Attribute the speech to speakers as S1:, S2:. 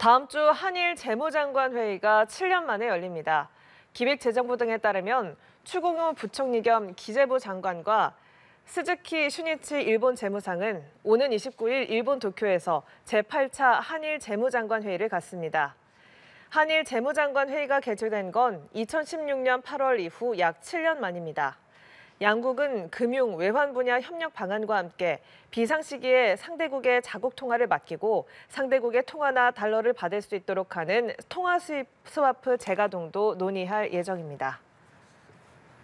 S1: 다음 주 한일 재무장관 회의가 7년 만에 열립니다. 기획재정부 등에 따르면 추궁호 부총리 겸 기재부 장관과 스즈키 슈니치 일본 재무상은 오는 29일 일본 도쿄에서 제8차 한일 재무장관 회의를 갖습니다. 한일 재무장관 회의가 개최된 건 2016년 8월 이후 약 7년 만입니다. 양국은 금융 외환 분야 협력 방안과 함께 비상 시기에 상대국의 자국 통화를 맡기고 상대국의 통화나 달러를 받을 수 있도록 하는 통화 스와프 재가동도 논의할 예정입니다.